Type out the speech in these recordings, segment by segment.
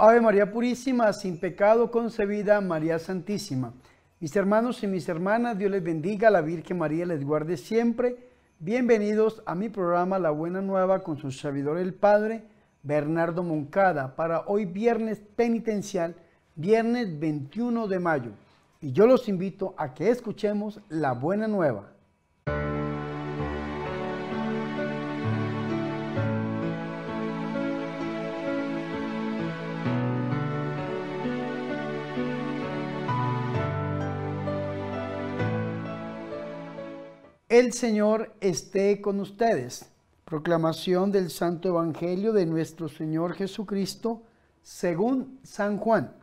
Ave María Purísima, sin pecado concebida, María Santísima. Mis hermanos y mis hermanas, Dios les bendiga, la Virgen María les guarde siempre. Bienvenidos a mi programa La Buena Nueva con su servidor el Padre Bernardo Moncada para hoy viernes penitencial, viernes 21 de mayo. Y yo los invito a que escuchemos La Buena Nueva. El Señor esté con ustedes. Proclamación del Santo Evangelio de nuestro Señor Jesucristo según San Juan.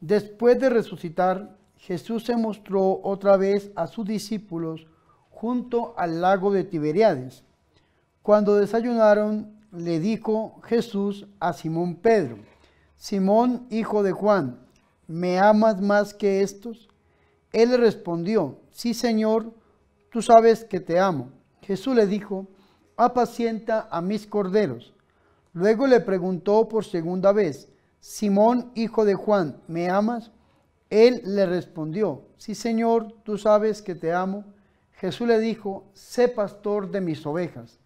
Después de resucitar, Jesús se mostró otra vez a sus discípulos junto al lago de Tiberiades. Cuando desayunaron, le dijo Jesús a Simón Pedro, Simón, hijo de Juan, ¿me amas más que estos? Él respondió, sí, Señor, tú sabes que te amo. Jesús le dijo, apacienta a mis corderos. Luego le preguntó por segunda vez, Simón, hijo de Juan, ¿me amas? Él le respondió, sí Señor, tú sabes que te amo. Jesús le dijo, sé pastor de mis ovejas.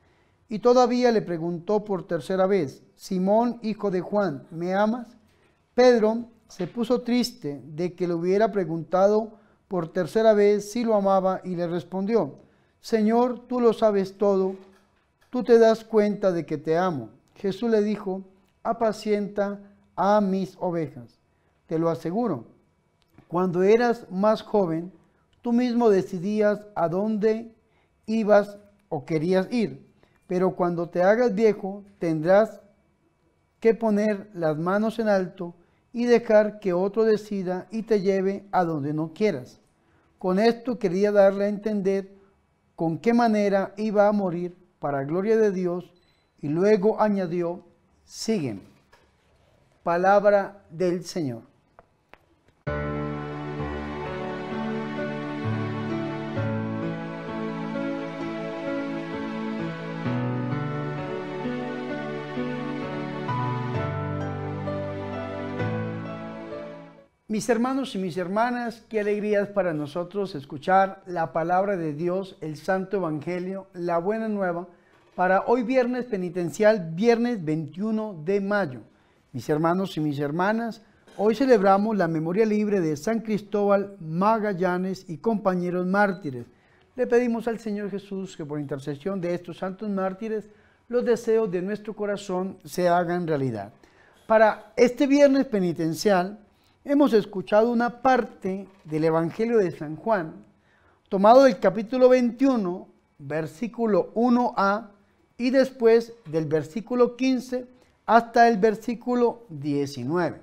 Y todavía le preguntó por tercera vez, Simón, hijo de Juan, ¿me amas? Pedro se puso triste de que le hubiera preguntado por tercera vez sí lo amaba y le respondió, Señor, tú lo sabes todo, tú te das cuenta de que te amo. Jesús le dijo, apacienta a mis ovejas. Te lo aseguro, cuando eras más joven, tú mismo decidías a dónde ibas o querías ir, pero cuando te hagas viejo tendrás que poner las manos en alto y dejar que otro decida y te lleve a donde no quieras. Con esto quería darle a entender con qué manera iba a morir para gloria de Dios y luego añadió, siguen. Palabra del Señor. Mis hermanos y mis hermanas, qué alegría es para nosotros escuchar la palabra de Dios, el Santo Evangelio, la Buena Nueva, para hoy viernes penitencial, viernes 21 de mayo. Mis hermanos y mis hermanas, hoy celebramos la memoria libre de San Cristóbal, Magallanes y compañeros mártires. Le pedimos al Señor Jesús que por intercesión de estos santos mártires, los deseos de nuestro corazón se hagan realidad. Para este viernes penitencial, Hemos escuchado una parte del Evangelio de San Juan, tomado del capítulo 21, versículo 1a, y después del versículo 15 hasta el versículo 19.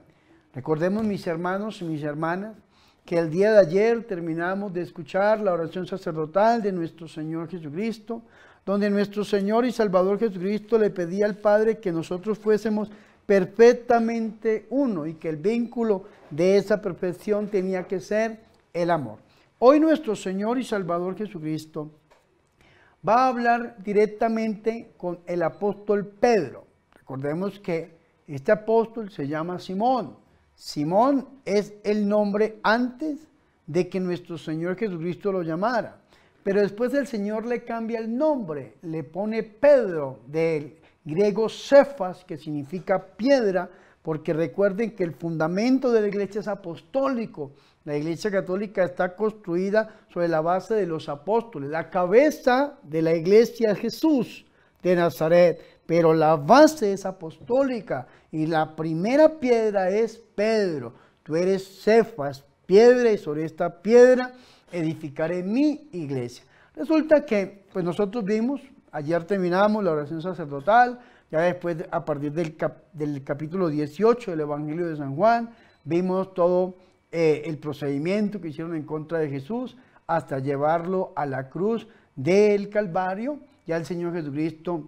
Recordemos, mis hermanos y mis hermanas, que el día de ayer terminamos de escuchar la oración sacerdotal de nuestro Señor Jesucristo, donde nuestro Señor y Salvador Jesucristo le pedía al Padre que nosotros fuésemos perfectamente uno y que el vínculo de esa perfección tenía que ser el amor. Hoy nuestro Señor y Salvador Jesucristo va a hablar directamente con el apóstol Pedro. Recordemos que este apóstol se llama Simón. Simón es el nombre antes de que nuestro Señor Jesucristo lo llamara. Pero después el Señor le cambia el nombre, le pone Pedro de él griego cefas, que significa piedra, porque recuerden que el fundamento de la iglesia es apostólico. La iglesia católica está construida sobre la base de los apóstoles. La cabeza de la iglesia es Jesús de Nazaret, pero la base es apostólica y la primera piedra es Pedro. Tú eres cefas, piedra, y sobre esta piedra edificaré mi iglesia. Resulta que pues nosotros vimos Ayer terminamos la oración sacerdotal, ya después a partir del, del capítulo 18 del Evangelio de San Juan, vimos todo eh, el procedimiento que hicieron en contra de Jesús hasta llevarlo a la cruz del Calvario. Ya el Señor Jesucristo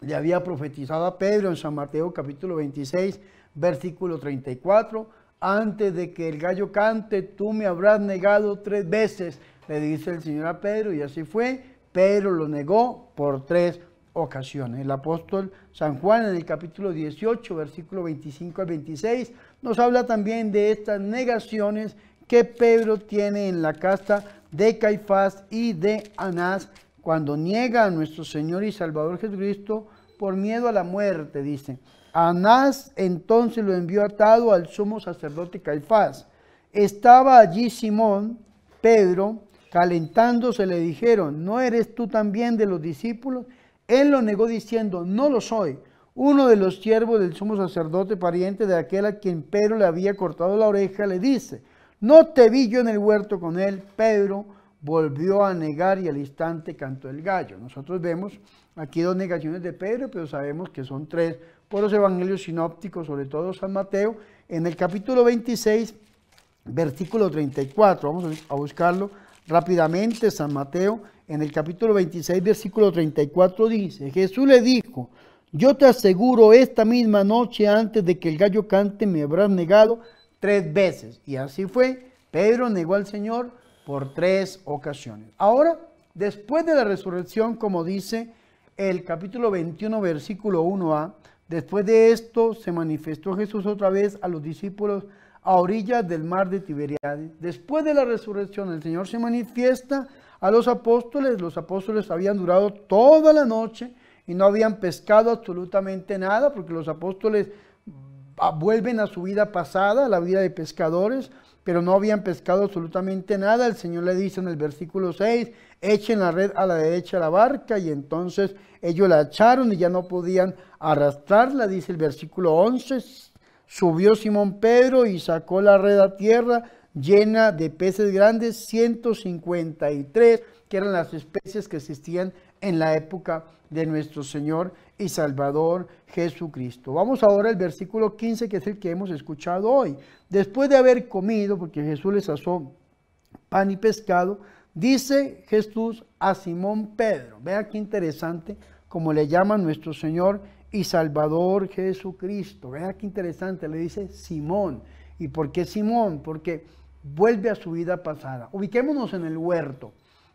le había profetizado a Pedro en San Mateo capítulo 26, versículo 34, antes de que el gallo cante, tú me habrás negado tres veces, le dice el Señor a Pedro, y así fue. Pedro lo negó por tres ocasiones. El apóstol San Juan en el capítulo 18, versículo 25 al 26, nos habla también de estas negaciones que Pedro tiene en la casta de Caifás y de Anás cuando niega a nuestro Señor y Salvador Jesucristo por miedo a la muerte, dice. Anás entonces lo envió atado al sumo sacerdote Caifás. Estaba allí Simón, Pedro, calentándose le dijeron, ¿no eres tú también de los discípulos? Él lo negó diciendo, no lo soy. Uno de los siervos del sumo sacerdote, pariente de aquel a quien Pedro le había cortado la oreja, le dice, no te vi yo en el huerto con él. Pedro volvió a negar y al instante cantó el gallo. Nosotros vemos aquí dos negaciones de Pedro, pero sabemos que son tres por los evangelios sinópticos, sobre todo San Mateo, en el capítulo 26, versículo 34. Vamos a buscarlo rápidamente San Mateo en el capítulo 26, versículo 34 dice, Jesús le dijo, yo te aseguro esta misma noche antes de que el gallo cante me habrás negado tres veces. Y así fue, Pedro negó al Señor por tres ocasiones. Ahora, después de la resurrección, como dice el capítulo 21, versículo 1a, después de esto se manifestó Jesús otra vez a los discípulos a orillas del mar de Tiberiades. Después de la resurrección, el Señor se manifiesta a los apóstoles. Los apóstoles habían durado toda la noche y no habían pescado absolutamente nada, porque los apóstoles mm, vuelven a su vida pasada, a la vida de pescadores, pero no habían pescado absolutamente nada. El Señor le dice en el versículo 6, echen la red a la derecha de la barca y entonces ellos la echaron y ya no podían arrastrarla, dice el versículo 11, Subió Simón Pedro y sacó la red a tierra llena de peces grandes, 153, que eran las especies que existían en la época de nuestro Señor y Salvador Jesucristo. Vamos ahora al versículo 15, que es el que hemos escuchado hoy. Después de haber comido, porque Jesús les asó pan y pescado, dice Jesús a Simón Pedro. Vea qué interesante, como le llama nuestro Señor y Salvador Jesucristo. Vea qué interesante, le dice Simón. ¿Y por qué Simón? Porque vuelve a su vida pasada. Ubiquémonos en el huerto.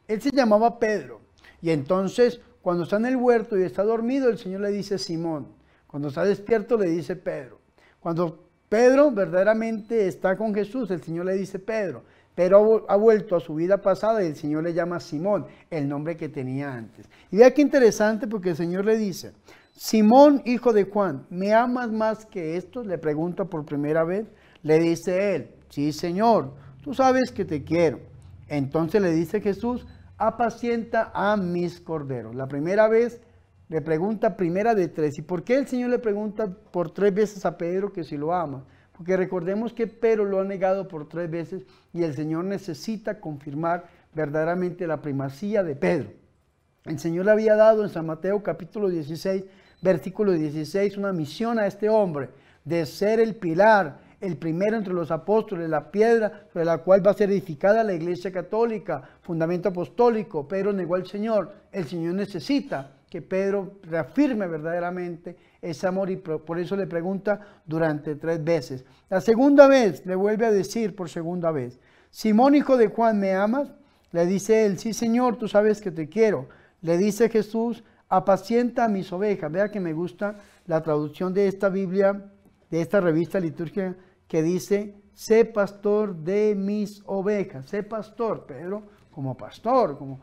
Él se llamaba Pedro. Y entonces, cuando está en el huerto y está dormido, el Señor le dice Simón. Cuando está despierto, le dice Pedro. Cuando Pedro verdaderamente está con Jesús, el Señor le dice Pedro. Pero ha vuelto a su vida pasada y el Señor le llama Simón, el nombre que tenía antes. Y vea qué interesante porque el Señor le dice, Simón, hijo de Juan, ¿me amas más que esto?, Le pregunta por primera vez. Le dice él, sí, Señor, tú sabes que te quiero. Entonces le dice Jesús, apacienta a mis corderos. La primera vez le pregunta primera de tres. ¿Y por qué el Señor le pregunta por tres veces a Pedro que si lo ama? Porque recordemos que Pedro lo ha negado por tres veces y el Señor necesita confirmar verdaderamente la primacía de Pedro. El Señor le había dado en San Mateo capítulo 16 versículo 16, una misión a este hombre de ser el pilar, el primero entre los apóstoles, la piedra sobre la cual va a ser edificada la iglesia católica, fundamento apostólico. Pedro negó al Señor. El Señor necesita que Pedro reafirme verdaderamente ese amor y por eso le pregunta durante tres veces. La segunda vez le vuelve a decir por segunda vez, Simónico de Juan, ¿me amas? Le dice él, sí Señor, tú sabes que te quiero. Le dice Jesús, apacienta mis ovejas. Vea que me gusta la traducción de esta Biblia, de esta revista litúrgica, que dice, sé pastor de mis ovejas, sé pastor, Pedro, como pastor, como,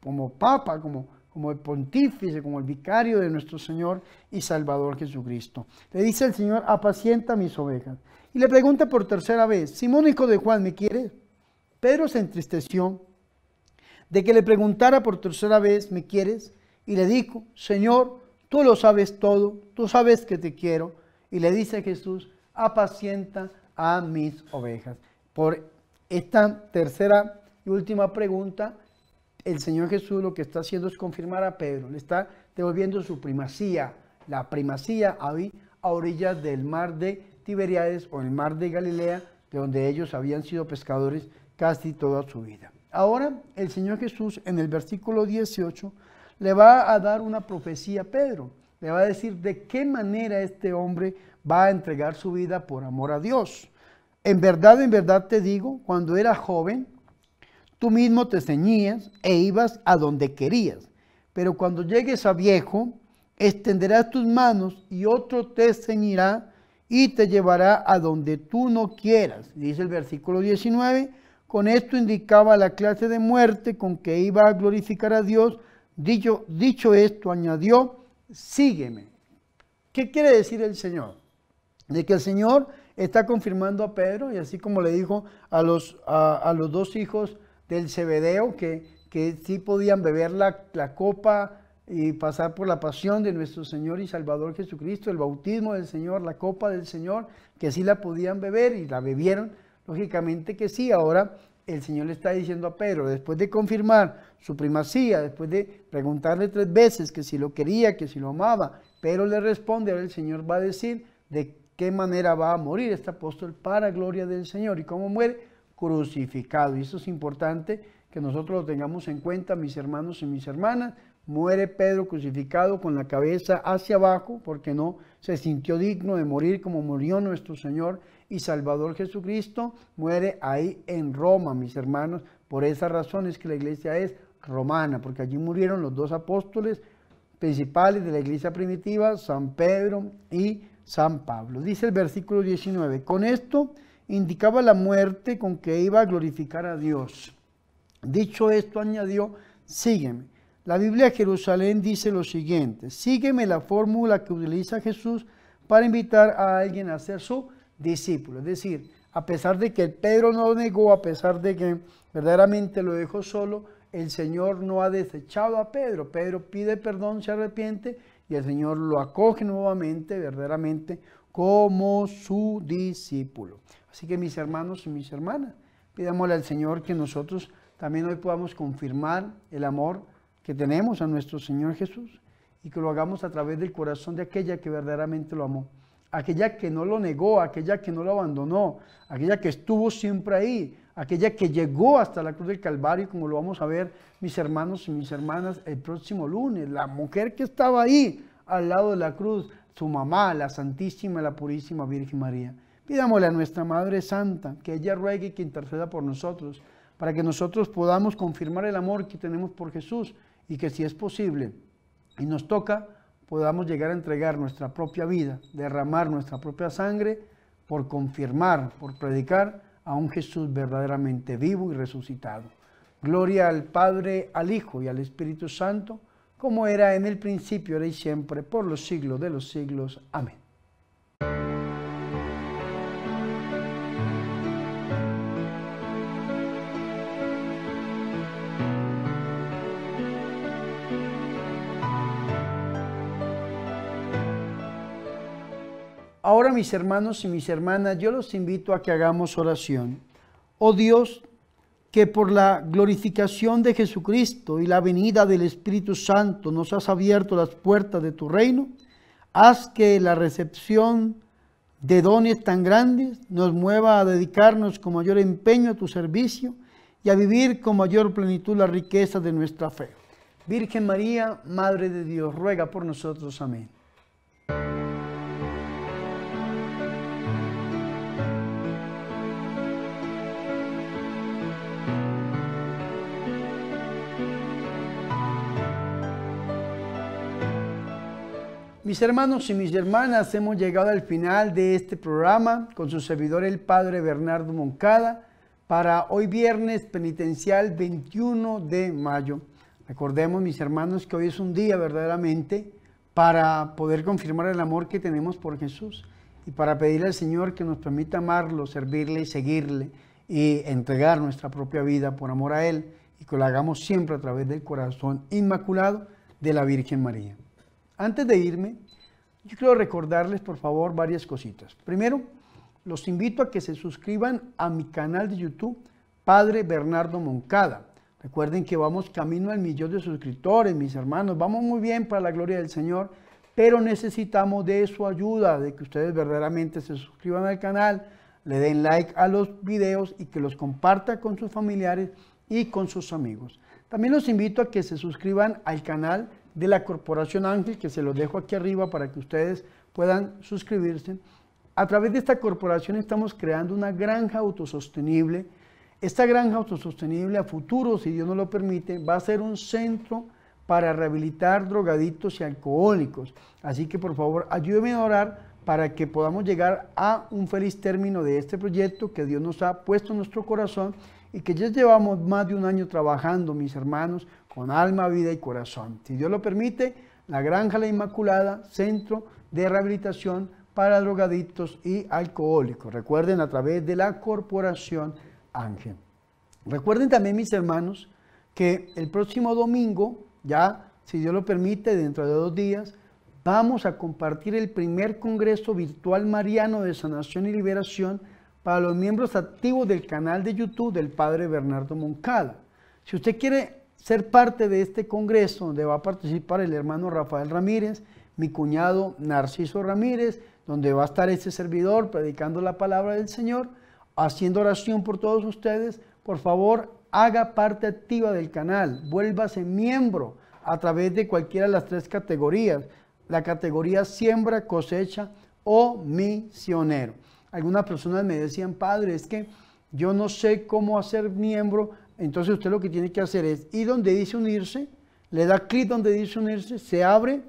como papa, como, como el pontífice, como el vicario de nuestro Señor y Salvador Jesucristo. Le dice el Señor, apacienta mis ovejas. Y le pregunta por tercera vez, Simón hijo de Juan, ¿me quieres? Pedro se entristeció de que le preguntara por tercera vez, ¿me quieres? y le dijo, Señor, tú lo sabes todo, tú sabes que te quiero. Y le dice Jesús, apacienta a mis ovejas. Por esta tercera y última pregunta, el Señor Jesús lo que está haciendo es confirmar a Pedro, le está devolviendo su primacía, la primacía ahí a orillas del mar de Tiberiades o el mar de Galilea, de donde ellos habían sido pescadores casi toda su vida. Ahora el Señor Jesús en el versículo 18 le va a dar una profecía a Pedro. Le va a decir de qué manera este hombre va a entregar su vida por amor a Dios. En verdad, en verdad te digo, cuando eras joven, tú mismo te ceñías e ibas a donde querías. Pero cuando llegues a viejo, extenderás tus manos y otro te ceñirá y te llevará a donde tú no quieras. Dice el versículo 19, con esto indicaba la clase de muerte con que iba a glorificar a Dios Dicho, esto, añadió, sígueme. ¿Qué quiere decir el Señor? De que el Señor está confirmando a Pedro y así como le dijo a los, a, los dos hijos del cebedeo que, sí podían beber la, la copa y pasar por la pasión de nuestro Señor y Salvador Jesucristo, el bautismo del Señor, la copa del Señor, que sí la podían beber y la bebieron, lógicamente que sí. Ahora el Señor le está diciendo a Pedro, después de confirmar su primacía, después de preguntarle tres veces que si lo quería, que si lo amaba, Pedro le responde, ahora el Señor va a decir de qué manera va a morir este apóstol para gloria del Señor y cómo muere crucificado. Y eso es importante que nosotros lo tengamos en cuenta, mis hermanos y mis hermanas. Muere Pedro crucificado con la cabeza hacia abajo porque no se sintió digno de morir como murió nuestro Señor y Salvador Jesucristo, muere ahí en Roma, mis hermanos. Por esa razón es que la iglesia es romana, porque allí murieron los dos apóstoles principales de la iglesia primitiva, San Pedro y San Pablo. Dice el versículo 19, con esto indicaba la muerte con que iba a glorificar a Dios. Dicho esto, añadió, sígueme. La Biblia de Jerusalén dice lo siguiente, sígueme la fórmula que utiliza Jesús para invitar a alguien a hacer su discípulo. Es decir, a pesar de que Pedro no lo negó, a pesar de que verdaderamente lo dejó solo, el Señor no ha desechado a Pedro. Pedro pide perdón, se arrepiente y el Señor lo acoge nuevamente, verdaderamente, como su discípulo. Así que mis hermanos y mis hermanas, pidámosle al Señor que nosotros también hoy podamos confirmar el amor que tenemos a nuestro Señor Jesús y que lo hagamos a través del corazón de aquella que verdaderamente lo amó aquella que no lo negó, aquella que no lo abandonó, aquella que estuvo siempre ahí, aquella que llegó hasta la cruz del Calvario, como lo vamos a ver mis hermanos y mis hermanas el próximo lunes, la mujer que estaba ahí al lado de la cruz, su mamá, la Santísima, la Purísima Virgen María. Pidámosle a nuestra Madre Santa que ella ruegue y que interceda por nosotros, para que nosotros podamos confirmar el amor que tenemos por Jesús y que si es posible y nos toca, podamos llegar a entregar nuestra propia vida, derramar nuestra propia sangre por confirmar, por predicar a un Jesús verdaderamente vivo y resucitado. Gloria al Padre, al Hijo y al Espíritu Santo, como era en el principio, era y siempre, por los siglos de los siglos. Amén. Ahora mis hermanos y mis hermanas, yo los invito a que hagamos oración. Oh Dios, que por la glorificación de Jesucristo y la venida del Espíritu Santo nos has abierto las puertas de tu reino, haz que la recepción de dones tan grandes nos mueva a dedicarnos con mayor empeño a tu servicio y a vivir con mayor plenitud la riqueza de nuestra fe. Virgen María, Madre de Dios, ruega por nosotros. Amén. Mis hermanos y mis hermanas, hemos llegado al final de este programa con su servidor el Padre Bernardo Moncada para hoy viernes penitencial 21 de mayo. Recordemos, mis hermanos, que hoy es un día verdaderamente para poder confirmar el amor que tenemos por Jesús y para pedir al Señor que nos permita amarlo, servirle y seguirle y entregar nuestra propia vida por amor a Él y que lo hagamos siempre a través del corazón inmaculado de la Virgen María. Antes de irme, yo quiero recordarles por favor varias cositas. Primero, los invito a que se suscriban a mi canal de YouTube, Padre Bernardo Moncada. Recuerden que vamos camino al millón de suscriptores, mis hermanos. Vamos muy bien para la gloria del Señor, pero necesitamos de su ayuda, de que ustedes verdaderamente se suscriban al canal, le den like a los videos y que los compartan con sus familiares y con sus amigos. También los invito a que se suscriban al canal de la Corporación Ángel, que se los dejo aquí arriba para que ustedes puedan suscribirse. A través de esta corporación estamos creando una granja autosostenible. Esta granja autosostenible a futuro, si Dios nos lo permite, va a ser un centro para rehabilitar drogadictos y alcohólicos. Así que por favor ayúdenme a orar para que podamos llegar a un feliz término de este proyecto que Dios nos ha puesto en nuestro corazón y que ya llevamos más de un año trabajando, mis hermanos, con alma, vida y corazón. Si Dios lo permite, la Granja La Inmaculada, centro de rehabilitación para drogadictos y alcohólicos. Recuerden a través de la Corporación Ángel. Recuerden también, mis hermanos, que el próximo domingo, ya si Dios lo permite, dentro de dos días, vamos a compartir el primer Congreso Virtual Mariano de Sanación y Liberación para los miembros activos del canal de YouTube del Padre Bernardo Moncada. Si usted quiere ser parte de este congreso donde va a participar el hermano Rafael Ramírez, mi cuñado Narciso Ramírez, donde va a estar este servidor predicando la palabra del Señor, haciendo oración por todos ustedes. Por favor, haga parte activa del canal, vuélvase miembro a través de cualquiera de las tres categorías, la categoría siembra, cosecha o misionero. Algunas personas me decían, padre, es que yo no sé cómo hacer miembro entonces usted lo que tiene que hacer es ir donde dice unirse, le da clic donde dice unirse, se abre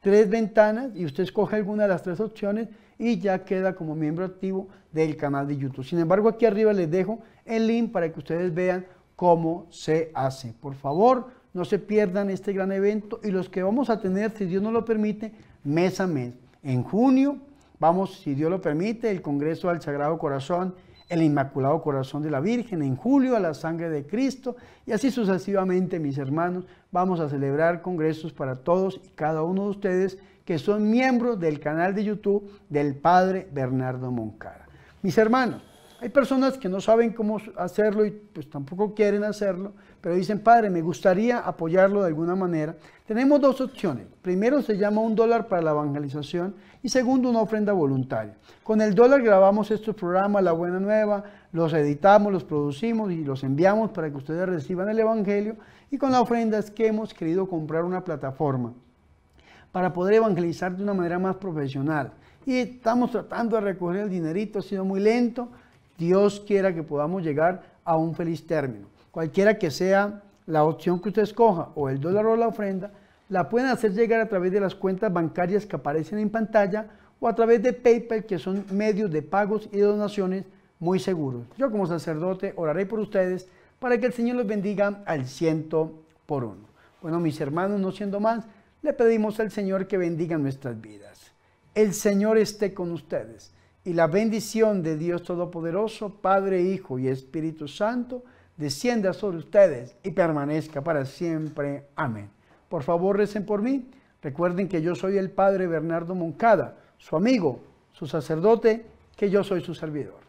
tres ventanas y usted escoge alguna de las tres opciones y ya queda como miembro activo del canal de YouTube. Sin embargo, aquí arriba les dejo el link para que ustedes vean cómo se hace. Por favor, no se pierdan este gran evento y los que vamos a tener, si Dios nos lo permite, mes a mes. En junio vamos, si Dios lo permite, el Congreso al Sagrado Corazón el Inmaculado Corazón de la Virgen, en julio a la sangre de Cristo y así sucesivamente, mis hermanos, vamos a celebrar congresos para todos y cada uno de ustedes que son miembros del canal de YouTube del Padre Bernardo Moncara. Mis hermanos, hay personas que no saben cómo hacerlo y pues tampoco quieren hacerlo, pero dicen, padre, me gustaría apoyarlo de alguna manera. Tenemos dos opciones. Primero se llama un dólar para la evangelización y segundo una ofrenda voluntaria. Con el dólar grabamos estos programas, La Buena Nueva, los editamos, los producimos y los enviamos para que ustedes reciban el Evangelio. Y con la ofrenda es que hemos querido comprar una plataforma para poder evangelizar de una manera más profesional. Y estamos tratando de recoger el dinerito, ha sido muy lento, Dios quiera que podamos llegar a un feliz término. Cualquiera que sea la opción que usted escoja, o el dólar o la ofrenda, la pueden hacer llegar a través de las cuentas bancarias que aparecen en pantalla o a través de PayPal, que son medios de pagos y donaciones muy seguros. Yo como sacerdote oraré por ustedes para que el Señor los bendiga al ciento por uno. Bueno, mis hermanos, no siendo más, le pedimos al Señor que bendiga nuestras vidas. El Señor esté con ustedes y la bendición de Dios Todopoderoso, Padre, Hijo y Espíritu Santo, descienda sobre ustedes y permanezca para siempre. Amén. Por favor, recen por mí. Recuerden que yo soy el Padre Bernardo Moncada, su amigo, su sacerdote, que yo soy su servidor.